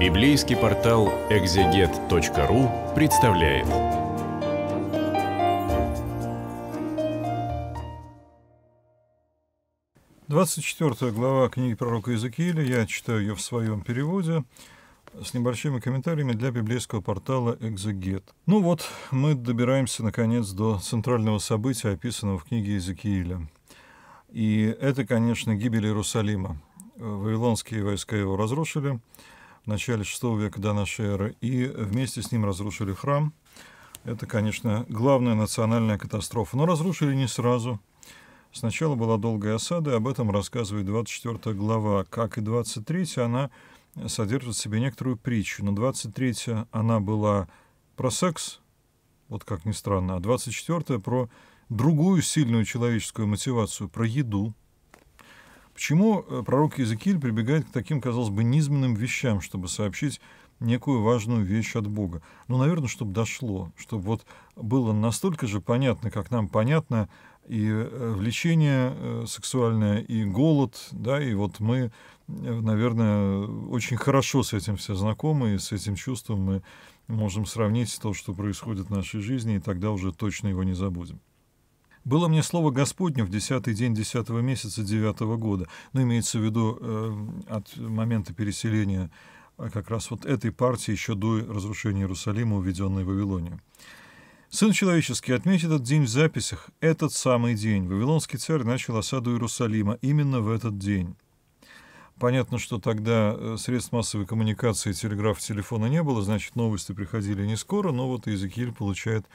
Библейский портал экзегет.ру представляет. Двадцать четвертая глава книги пророка Иезекииля. Я читаю ее в своем переводе с небольшими комментариями для библейского портала «Экзегет». Ну вот, мы добираемся, наконец, до центрального события, описанного в книге Иезекииля. И это, конечно, гибель Иерусалима. Э, вавилонские войска его разрушили – в начале VI века до нашей эры, и вместе с ним разрушили храм. Это, конечно, главная национальная катастрофа. Но разрушили не сразу. Сначала была долгая осада, и об этом рассказывает 24 глава. Как и 23 она содержит в себе некоторую притчу. Но 23 она была про секс, вот как ни странно, а 24 про другую сильную человеческую мотивацию, про еду – Почему э, пророк Иезекииль прибегает к таким, казалось бы, низменным вещам, чтобы сообщить некую важную вещь от Бога? Ну, наверное, чтобы дошло, чтобы вот было настолько же понятно, как нам понятно и э, влечение э, сексуальное, и голод, да, и вот мы, наверное, очень хорошо с этим все знакомы, и с этим чувством мы можем сравнить то, что происходит в нашей жизни, и тогда уже точно его не забудем. Было мне слово Господне в десятый день десятого месяца девятого года. Ну, имеется в виду э, от момента переселения а, как раз вот этой партии еще до разрушения Иерусалима, уведенной в Вавилонию. Сын человеческий отметь этот день в записях. Этот самый день. Вавилонский царь начал осаду Иерусалима именно в этот день. Понятно, что тогда э, средств массовой коммуникации, телеграф, телефона не было, значит, новости приходили не скоро, но вот Иезекииль получает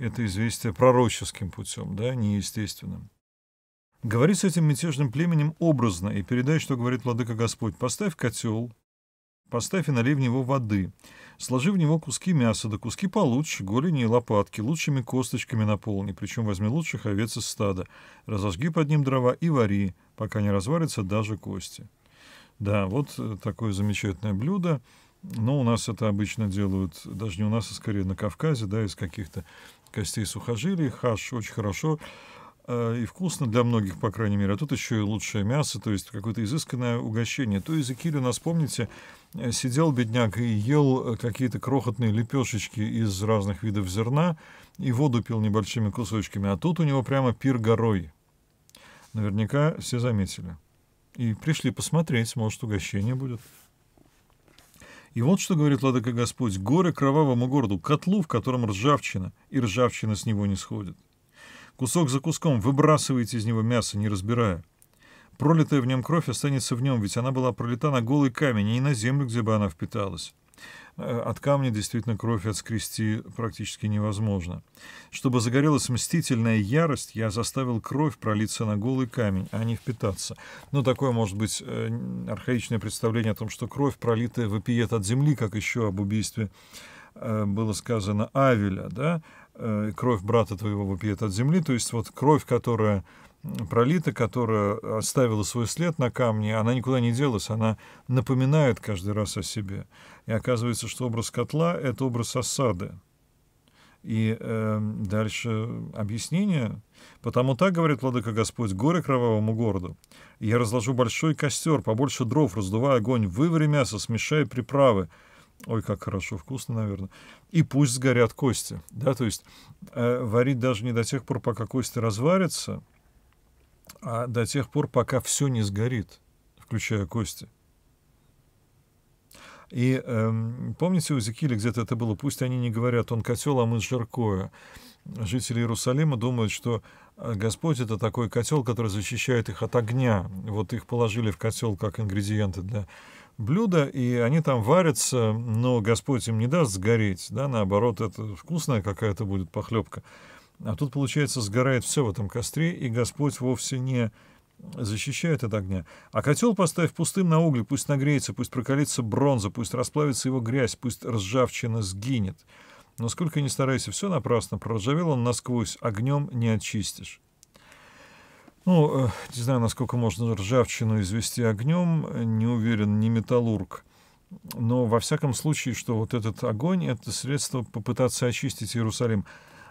это известие пророческим путем, да, неестественным. Говори с этим мятежным племенем образно и передай, что говорит Владыка Господь. Поставь котел, поставь и налей в него воды, сложи в него куски мяса, да куски получше, голени и лопатки, лучшими косточками наполни, причем возьми лучших овец из стада, разожги под ним дрова и вари, пока не разварятся даже кости. Да, вот э, такое замечательное блюдо. Но у нас это обычно делают, даже не у нас, а скорее на Кавказе, да, из каких-то костей сухожилий, хаш очень хорошо э, и вкусно для многих, по крайней мере. А тут еще и лучшее мясо, то есть какое-то изысканное угощение. То Изекиль у нас, помните, э, сидел бедняк и ел э, какие-то крохотные лепешечки из разных видов зерна и воду пил небольшими кусочками. А тут у него прямо пир горой. Наверняка все заметили. И пришли посмотреть, может, угощение будет. И вот что говорит Ладыка Господь, горе кровавому городу, котлу, в котором ржавчина, и ржавчина с него не сходит. Кусок за куском выбрасываете из него мясо, не разбирая. Пролитая в нем кровь останется в нем, ведь она была пролита на голый камень, и не на землю, где бы она впиталась. Э, от камня действительно кровь отскрести практически невозможно. Чтобы загорелась мстительная ярость, я заставил кровь пролиться на голый камень, а не впитаться. Ну, такое, может быть, э, архаичное представление о том, что кровь, пролитая вопиет от земли, как еще об убийстве э, было сказано Авеля, да, кровь брата твоего вопиет от земли, то есть вот кровь, которая пролита, которая оставила свой след на камне, она никуда не делась, она напоминает каждый раз о себе. И оказывается, что образ котла — это образ осады. И э, дальше объяснение. «Потому так, — говорит Владыка Господь, — горе кровавому городу. Я разложу большой костер, побольше дров, раздувая огонь, вывари мясо, смешай приправы». Ой, как хорошо, вкусно, наверное. И пусть сгорят кости. Да? То есть э, варить даже не до тех пор, пока кости разварятся — а до тех пор, пока все не сгорит, включая кости. И э, помните, у Зекиля где-то это было, пусть они не говорят, он котел, а мы с жаркое. Жители Иерусалима думают, что э, Господь — это такой котел, который защищает их от огня. Вот их положили в котел как ингредиенты для блюда, и они там варятся, но Господь им не даст сгореть, да, наоборот, это вкусная какая-то будет похлебка. А тут, получается, сгорает все в этом костре, и Господь вовсе не защищает от огня. А котел поставь пустым на угли, пусть нагреется, пусть прокалится бронза, пусть расплавится его грязь, пусть ржавчина сгинет. Но сколько ни старайся, все напрасно, проржавел он насквозь, огнем не очистишь. Ну, э, не знаю, насколько можно ржавчину извести огнем, не уверен, не металлург. Но во всяком случае, что вот этот огонь — это средство попытаться очистить Иерусалим.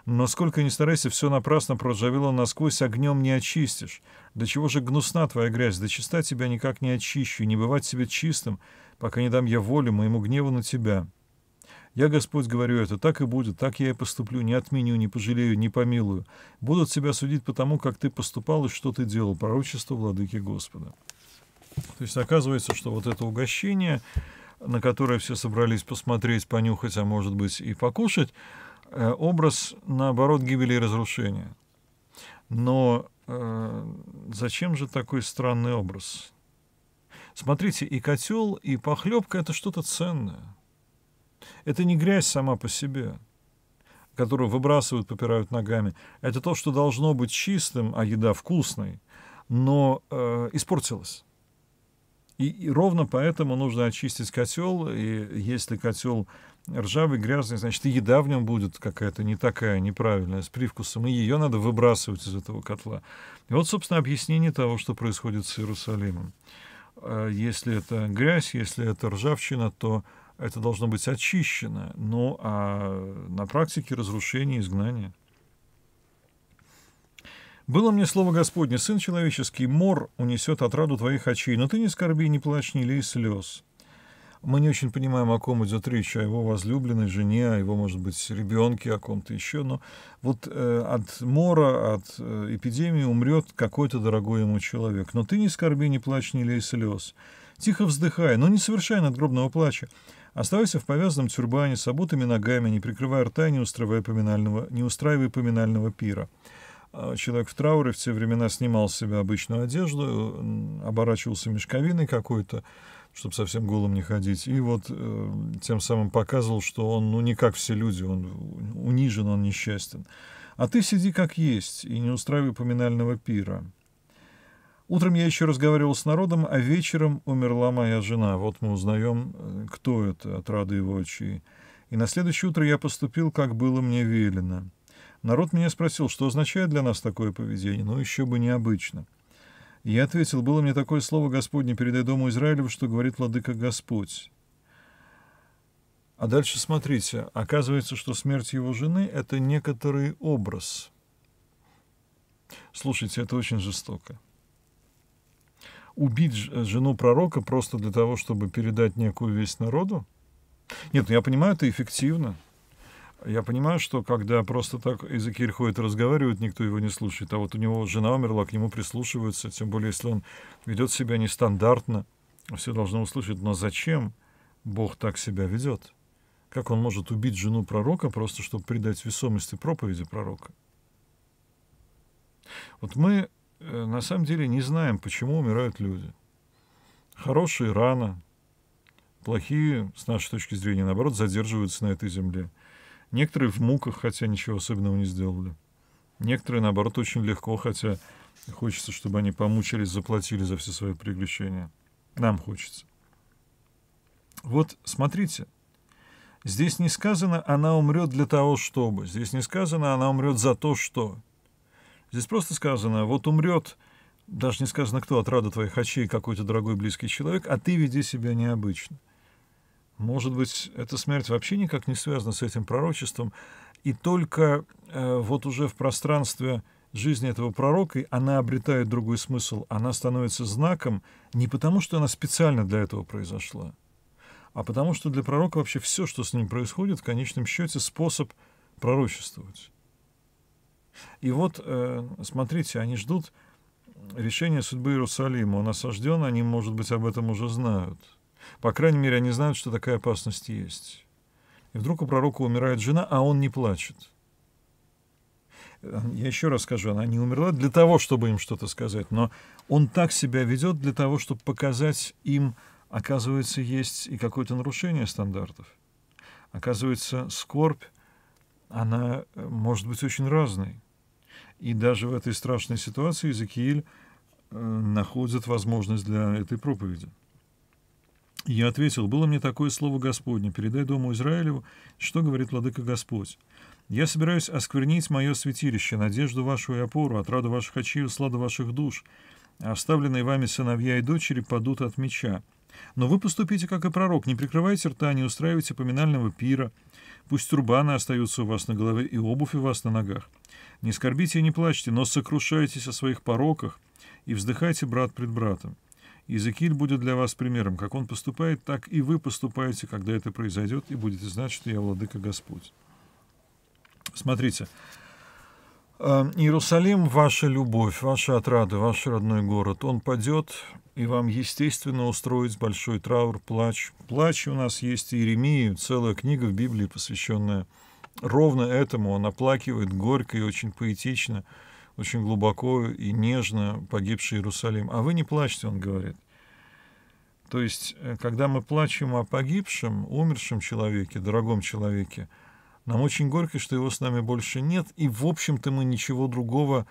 Но сколько ни старайся, все напрасно проржавело насквозь, огнем не очистишь. До чего же гнусна твоя грязь, до чиста тебя никак не очищу, не бывать себе чистым, пока не дам я волю моему гневу на тебя. Я, Господь, говорю это, так и будет, так я и поступлю, не отменю, не пожалею, не помилую. Будут тебя судить по тому, как ты поступал и что ты делал, пророчество владыки Господа». То есть оказывается, что вот это угощение, на которое все собрались посмотреть, понюхать, а может быть и покушать, Э, образ, наоборот, гибели и разрушения. Но э, зачем же такой странный образ? Смотрите, и котел, и похлебка – это что-то ценное. Это не грязь сама по себе, которую выбрасывают, попирают ногами. Это то, что должно быть чистым, а еда вкусной, но э, испортилось. И, и ровно поэтому нужно очистить котел, и если котел ржавый, грязный, значит, и еда в нем будет какая-то не такая, неправильная, с привкусом, и ее надо выбрасывать из этого котла. И вот, собственно, объяснение того, что происходит с Иерусалимом. Э, если это грязь, если это ржавчина, то это должно быть очищено. Ну, а на практике разрушение, изгнание. «Было мне слово Господне, Сын Человеческий, мор унесет отраду твоих очей, но ты не скорби, не плачь, не лей слез» мы не очень понимаем, о ком идет речь, о его возлюбленной жене, о его, может быть, ребенке, о ком-то еще, но вот э, от мора, от э, эпидемии умрет какой-то дорогой ему человек. Но ты не скорби, не плачь, не лей слез. Тихо вздыхай, но не совершай надгробного плача. Оставайся в повязанном тюрбане с обутыми ногами, не прикрывая рта и не устраивая поминального, не устраивая поминального пира. А, человек в трауре в те времена снимал с себя обычную одежду, оборачивался мешковиной какой-то, чтобы совсем голым не ходить. И вот э, тем самым показывал, что он, ну, не как все люди, он унижен, он несчастен. А ты сиди как есть и не устраивай поминального пира. Утром я еще разговаривал с народом, а вечером умерла моя жена. Вот мы узнаем, э, кто это от рады его очи И на следующее утро я поступил, как было мне велено. Народ меня спросил, что означает для нас такое поведение, но ну, еще бы необычно. И я ответил, было мне такое слово Господне, передай дому Израилеву, что говорит владыка Господь. А дальше смотрите, оказывается, что смерть его жены — это некоторый образ. Слушайте, это очень жестоко. Убить жену пророка просто для того, чтобы передать некую весть народу? Нет, ну я понимаю, это эффективно. Я понимаю, что когда просто так Эзекииль ходит и разговаривает, никто его не слушает. А вот у него жена умерла, к нему прислушиваются, тем более, если он ведет себя нестандартно, все должны услышать. Но зачем Бог так себя ведет? Как он может убить жену пророка, просто чтобы придать весомости проповеди пророка? Вот мы э, на самом деле не знаем, почему умирают люди. Хорошие рано, плохие, с нашей точки зрения, наоборот, задерживаются на этой земле – Некоторые в муках, хотя ничего особенного не сделали. Некоторые, наоборот, очень легко, хотя хочется, чтобы они помучились, заплатили за все свои приключения. Нам хочется. Вот смотрите, здесь не сказано «она умрет для того, чтобы», здесь не сказано «она умрет за то, что». Здесь просто сказано «вот умрет», даже не сказано кто, от рада твоих очей какой-то дорогой близкий человек, а ты веди себя необычно – может быть, эта смерть вообще никак не связана с этим пророчеством, и только э, вот уже в пространстве жизни этого пророка она обретает другой смысл, она становится знаком не потому, что она специально для этого произошла, а потому что для пророка вообще все, что с ним происходит, в конечном счете способ пророчествовать. И вот, э, смотрите, они ждут решения судьбы Иерусалима. Он осажден, они, может быть, об этом уже знают – по крайней мере, они знают, что такая опасность есть. И вдруг у пророка умирает жена, а он не плачет. Э, я еще раз скажу, она не умерла для того, чтобы им что-то сказать, но он так себя ведет для того, чтобы показать им, оказывается, есть и какое-то нарушение стандартов. Оказывается, скорбь, она э, может быть очень разной. И даже в этой страшной ситуации Иезекииль э, находит возможность для этой проповеди. Я ответил, было мне такое слово Господне, передай дому Израилеву, что говорит Владыка Господь. Я собираюсь осквернить мое святилище, надежду вашу и опору, отраду ваших очей и сладу ваших душ. Оставленные вами сыновья и дочери падут от меча. Но вы поступите, как и пророк, не прикрывайте рта, не устраивайте поминального пира. Пусть турбаны остаются у вас на голове и обувь у вас на ногах. Не скорбите и не плачьте, но сокрушайтесь о своих пороках и вздыхайте брат пред братом. Иезекииль будет для вас примером. Как он поступает, так и вы поступаете, когда это произойдет, и будете знать, что я владыка Господь. Смотрите. А, Иерусалим – ваша любовь, ваша отрада, ваш родной город. Он падет, и вам, естественно, устроить большой траур, плач. Плач у нас есть Иеремии, целая книга в Библии, посвященная ровно этому. Он оплакивает горько и очень поэтично – очень глубоко и нежно погибший Иерусалим. А вы не плачьте, он говорит. То есть, э, когда мы плачем о погибшем, умершем человеке, дорогом человеке, нам очень горько, что его с нами больше нет, и, в общем-то, мы ничего другого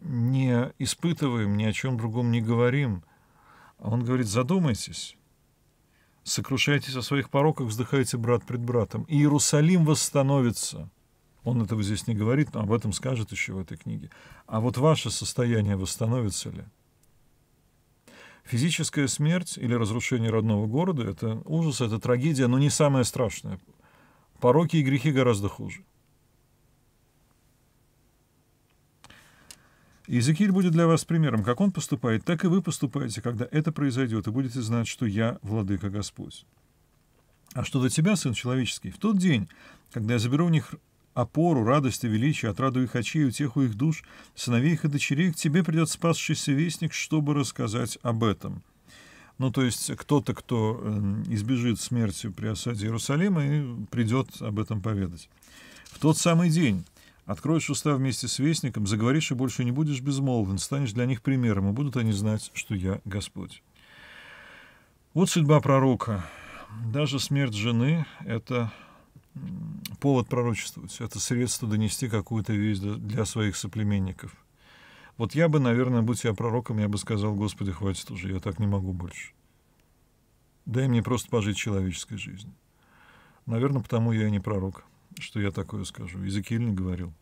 не испытываем, ни о чем другом не говорим. А он говорит, задумайтесь, сокрушайтесь о своих пороках, вздыхайте брат пред братом, и Иерусалим восстановится – он этого здесь не говорит, но об этом скажет еще в этой книге. А вот ваше состояние восстановится ли? Физическая смерть или разрушение родного города — это ужас, это трагедия, но не самое страшное. Пороки и грехи гораздо хуже. Иезекииль будет для вас примером. Как он поступает, так и вы поступаете, когда это произойдет, и будете знать, что я, Владыка Господь. А что до тебя, Сын Человеческий, в тот день, когда я заберу у них опору, радость и величие, отраду их очей, утеху их душ, сыновей их и дочерей, к тебе придет спасшийся вестник, чтобы рассказать об этом». Ну, то есть кто-то, кто э, избежит смерти при осаде Иерусалима, и придет об этом поведать. В тот самый день Откроешь уста вместе с вестником, заговоришь и больше не будешь безмолвен, станешь для них примером, и будут они знать, что я Господь. Вот судьба пророка. Даже смерть жены — это повод пророчествовать, это средство донести какую-то весть для своих соплеменников. Вот я бы, наверное, будь я пророком, я бы сказал, Господи, хватит уже, я так не могу больше. Дай мне просто пожить человеческой жизнью. Наверное, потому я и не пророк, что я такое скажу. Иезекииль не говорил.